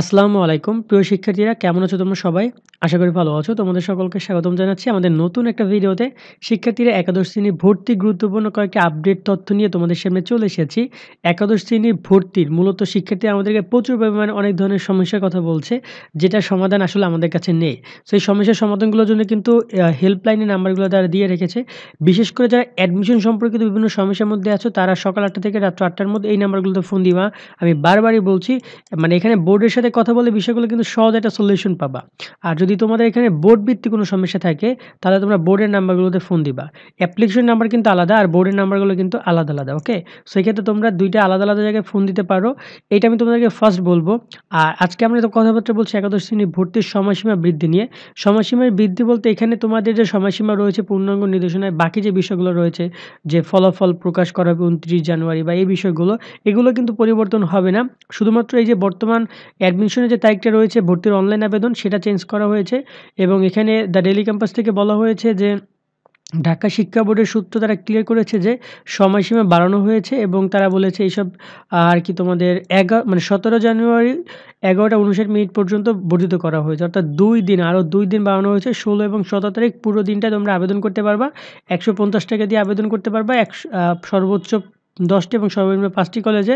আসসালামু আলাইকুম প্রিয় শিক্ষার্থীরা কেমন আছো তোমরা সবাই আশা করি ভালো আছো তোমাদের সকলকে স্বাগতম জানাচ্ছি আমাদের নতুন একটা ভিডিওতে শিক্ষার্থীরা একাদশ শ্রেণীর ভর্তি গুরুত্বপূর্ণ কয়েকটি আপডেট তথ্য নিয়ে তোমাদের সামনে চলে এসেছি একাদশ শ্রেণীর ভর্তির মূলত শিক্ষার্থী আমাদেরকে প্রচুর পরিমাণে অনেক ধরনের সমস্যার কথা বলছে যেটা সমাধান আসলে আমাদের কাছে নেই তো এই সমস্যার সমাধানগুলোর জন্য কিন্তু হেল্পলাইনের নাম্বারগুলো তারা দিয়ে রেখেছে বিশেষ করে যারা অ্যাডমিশন সম্পর্কিত বিভিন্ন সমস্যার মধ্যে আছো তারা সকাল আটটা থেকে রাত্র আটটার মধ্যে এই নাম্বারগুলোতে ফোন দিবা আমি বারবারই বলছি মানে এখানে বোর্ডের সাথে কথা বলে বিষয়গুলো কিন্তু সহজ একটা সলিউশন পাবা আর যদি তোমাদের এখানে বোর্ড ভিত্তিক কোনো সমস্যা থাকে তাহলে তোমরা বোর্ডের নাম্বারগুলোতে ফোন দিবা অ্যাপ্লিকেশন নাম্বার কিন্তু আলাদা আর বোর্ডের নাম্বারগুলো কিন্তু আলাদা আলাদা ওকে সেক্ষেত্রে তোমরা দুইটা আলাদা আলাদা জায়গায় ফোন দিতে পারো এটা আমি তোমাদেরকে ফার্স্ট বলবো আর আজকে আমরা তো কথাবার্তা বলছি একাদশ শ্রেণীর ভর্তির সময়সীমা বৃদ্ধি নিয়ে সময়সীমার বৃদ্ধি বলতে এখানে তোমাদের যে সময়সীমা রয়েছে পূর্ণাঙ্গ নির্দেশনায় বাকি যে বিষয়গুলো রয়েছে যে ফলাফল প্রকাশ করা হবে উনত্রিশ জানুয়ারি বা এই বিষয়গুলো এগুলো কিন্তু পরিবর্তন হবে না শুধুমাত্র এই যে বর্তমান অ্যাডমিশনের যে তারিখটা রয়েছে ভর্তির অনলাইন আবেদন সেটা চেঞ্জ করা হয়েছে এবং এখানে দ্য ডেলি ক্যাম্পাস থেকে বলা হয়েছে যে ঢাকা শিক্ষা বোর্ডের সূত্র তারা ক্লিয়ার করেছে যে সময়সীমা বাড়ানো হয়েছে এবং তারা বলেছে এইসব আর কি তোমাদের এগারো মানে সতেরো জানুয়ারি এগারোটা উনষাট মিনিট পর্যন্ত বর্ধিত করা হয়েছে অর্থাৎ দুই দিন আরও দুই দিন বাড়ানো হয়েছে ষোলো এবং সতেরো তারিখ পুরো দিনটা তোমরা আবেদন করতে পারবা একশো পঞ্চাশ টাকা দিয়ে আবেদন করতে পারবা একশো সর্বোচ্চ দশটি এবং সর্বনিম্ন পাঁচটি কলেজে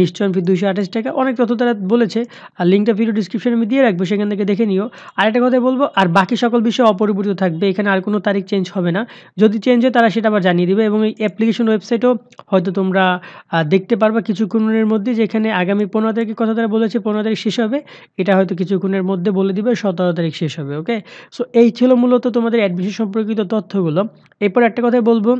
নিশ্চয়ন ফি দুইশো আঠাশ টাকা অনেক তথ্য তারা বলেছে আর লিঙ্কটা ভিডিও ডিসক্রিপশনে আমি দিয়ে রাখবো সেখান থেকে দেখে নিও আর একটা কথা বলবো আর বাকি সকল বিষয় অপরিবর্তিত থাকবে এখানে আর কোনো তারিখ চেঞ্জ হবে না যদি চেঞ্জ হয় তারা সেটা আবার জানিয়ে দেবে এবং এই অ্যাপ্লিকেশন ওয়েবসাইটও হয়তো তোমরা দেখতে পারবা কিছুক্ষণের মধ্যে যেখানে আগামী পনেরো তারিখের কথা তারা বলেছে পনেরো তারিখ শেষ হবে এটা হয়তো কিছুক্ষণের মধ্যে বলে দিবে সতেরো তারিখ শেষ হবে ওকে সো এই ছিল মূলত তোমাদের অ্যাডমিশন সম্পর্কিত তথ্যগুলো এরপর একটা কথাই বলবো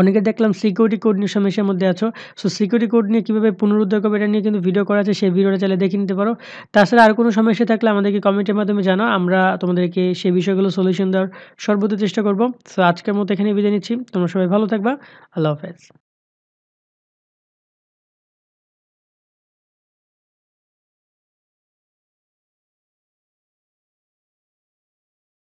অনেকে দেখলাম সিকিউরিটি কোড নিয়ে সমস্যার মধ্যে আছো সো সিকিউরিটি কোড নিয়ে কীভাবে পুনরুদ্ধার করবে এটা নিয়ে কিন্তু ভিডিও করা আছে সেই ভিডিওটা চাইলে দেখে নিতে পারো তাছাড়া আর কোনো সমস্যা থাকলে আমাদেরকে কমেন্টের মাধ্যমে জানো আমরা তোমাদেরকে সেই বিষয়গুলো সলিউশন দেওয়ার সর্বোচ্চ চেষ্টা করবো সো আজকের মতো এখানে বিদায় নিচ্ছি তোমরা সবাই ভালো থাকবা আল্লাহ হাফেজ